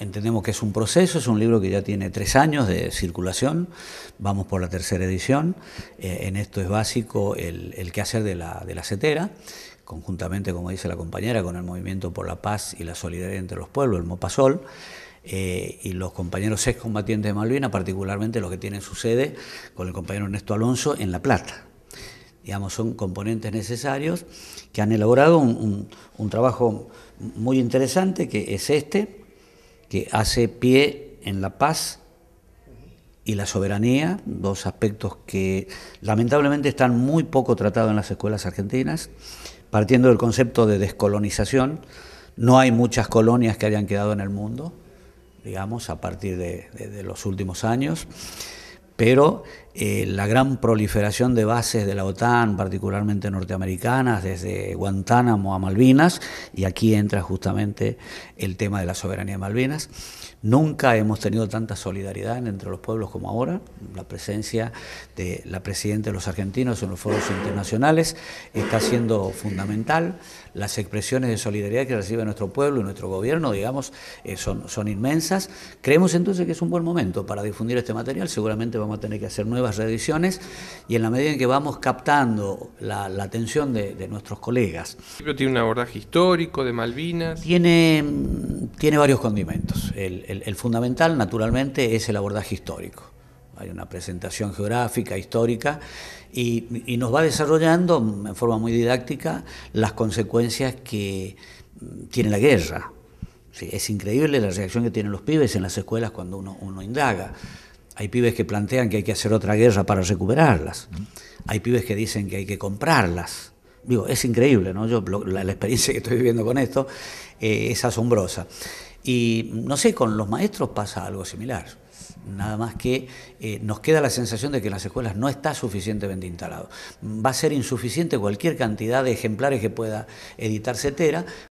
entendemos que es un proceso, es un libro que ya tiene tres años de circulación, vamos por la tercera edición, eh, en esto es básico el, el quehacer de la, de CETERA, conjuntamente, como dice la compañera, con el Movimiento por la Paz y la Solidaridad entre los Pueblos, el MOPASOL, eh, y los compañeros excombatientes de Malvinas, particularmente los que tienen su sede con el compañero Ernesto Alonso en La Plata. Digamos, son componentes necesarios que han elaborado un trabajo muy interesante que es este, que hace pie en la paz y la soberanía, dos aspectos que lamentablemente están muy poco tratados en las escuelas argentinas, partiendo del concepto de descolonización. No hay muchas colonias que hayan quedado en el mundo, digamos, a partir de, los últimos años, pero eh, la gran proliferación de bases de la OTAN, particularmente norteamericanas, desde Guantánamo a Malvinas, y aquí entra justamente el tema de la soberanía de Malvinas. Nunca hemos tenido tanta solidaridad entre los pueblos como ahora, la presencia de la presidenta de los argentinos en los foros internacionales está siendo fundamental, las expresiones de solidaridad que recibe nuestro pueblo y nuestro gobierno, digamos, eh, son, son inmensas. Creemos entonces que es un buen momento para difundir este material, seguramente vamos a tener que hacer nuevas nuevas y en la medida en que vamos captando la, atención de, nuestros colegas. Tiene un abordaje histórico de Malvinas. Tiene, tiene varios condimentos. El, fundamental, naturalmente, es el abordaje histórico. Hay una presentación geográfica, histórica, y, nos va desarrollando en forma muy didáctica las consecuencias que mm, tiene la guerra, es increíble la reacción que tienen los pibes en las escuelas cuando uno, uno indaga. Hay pibes que plantean que hay que hacer otra guerra para recuperarlas. Hay pibes que dicen que hay que comprarlas. Digo, es increíble, ¿no? Yo, la, experiencia que estoy viviendo con esto eh, es asombrosa. Y no sé, con los maestros pasa algo similar. Nada más que eh, nos queda la sensación de que en las escuelas no está suficientemente instalado. Va a ser insuficiente cualquier cantidad de ejemplares que pueda editarse Tera